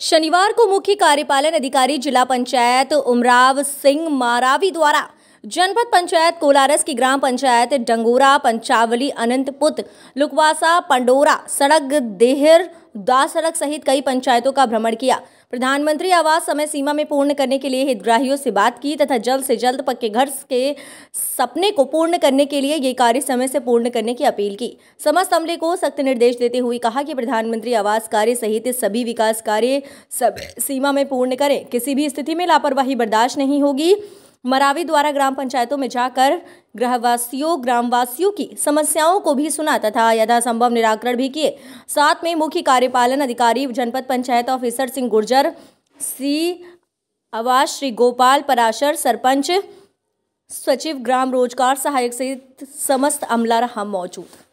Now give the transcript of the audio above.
शनिवार को मुख्य कार्यपालन अधिकारी जिला पंचायत उमराव सिंह मारावी द्वारा जनपद पंचायत कोलारस की ग्राम पंचायत डंगोरा पंचावली अनंतपुत लुकवासा पंडोरा सड़क देहर दास सड़क सहित कई पंचायतों का भ्रमण किया प्रधानमंत्री आवास समय सीमा में पूर्ण करने के लिए हितग्राहियों से बात की तथा जल्द से जल्द पक्के घर के सपने को पूर्ण करने के लिए ये कार्य समय से पूर्ण करने की अपील की समस्त अमले को सख्त निर्देश देते हुए कहा कि प्रधानमंत्री आवास कार्य सहित सभी विकास कार्य सीमा में पूर्ण करें किसी भी स्थिति में लापरवाही बर्दाश्त नहीं होगी मरावी द्वारा ग्राम पंचायतों में जाकर ग्रहवासियों ग्रामवासियों की समस्याओं को भी सुना तथा यथासंभव निराकरण भी किए साथ में मुख्य कार्यपालन अधिकारी जनपद पंचायत ऑफिसर सिंह गुर्जर सी आवास श्री गोपाल पराशर सरपंच सचिव ग्राम रोजगार सहायक सहित समस्त अमला रहा मौजूद